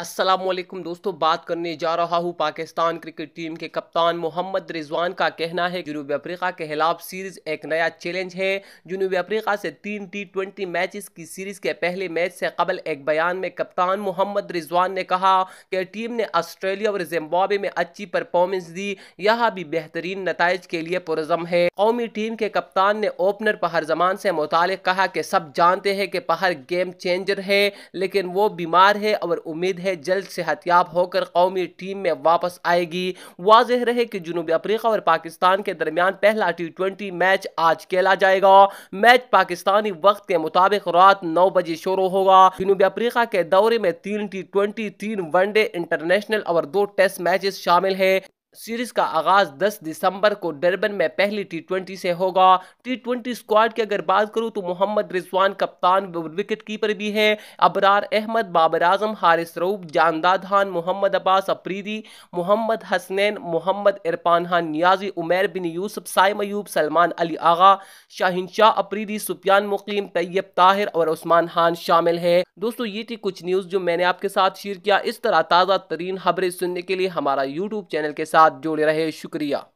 असलम दोस्तों बात करने जा रहा हूँ पाकिस्तान क्रिकेट टीम के कप्तान मोहम्मद रिजवान का कहना है जुनूबी अफ्रीका के खिलाफ सीरीज़ एक नया चैलेंज है जुनूबी अफ्रीका से तीन टी ट्वेंटी मैचेस की सीरीज़ के पहले मैच से कबल एक बयान में कप्तान मोहम्मद रिजवान ने कहा कि टीम ने ऑस्ट्रेलिया और जिम्बाबे में अच्छी परफॉर्मेंस दी यह भी बेहतरीन नतज के लिए पुरजम है कौमी टीम के कप्तान ने ओपनर पहर जमान से मुतल कहा कि सब जानते हैं कि पहर गेम चेंजर है लेकिन वो बीमार है और उम्मीद है जल्द सेहतियाब होकर कौमी टीम में वापस आएगी वाजह रहे कि जनूबी अफ्रीका और पाकिस्तान के दरमियान पहला टी ट्वेंटी मैच आज खेला जाएगा मैच पाकिस्तानी वक्त के मुताबिक रात नौ बजे शुरू होगा जनूबी अफ्रीका के दौरे में तीन टी ट्वेंटी तीन वनडे इंटरनेशनल और दो टेस्ट मैचेस शामिल है सीरीज का आगाज 10 दिसंबर को डरबन में पहली टी ट्वेंटी से होगा टी ट्वेंटी स्क्वाड की अगर बात करूं तो मोहम्मद रिजवान कप्तान विकेट कीपर भी है अबरार अहमद बाबर आजम हारिस रऊब जानदा खान मोहम्मद अब्बास अफरीदी मोहम्मद हसनैन मोहम्मद इरफान खान नियाजी उमेर बिन यूसुफ साइम अयूब सलमान अली आगा शाहिन शाह अफरीदी सुफियान मुकीम तैयब ताहिर और उस्मान खान शामिल है दोस्तों ये थी कुछ न्यूज़ जो मैंने आपके साथ शेयर किया इस तरह ताज़ा तरीन खबरें सुनने के लिए हमारा यूट्यूब चैनल के साथ साथ जुड़े रहे शुक्रिया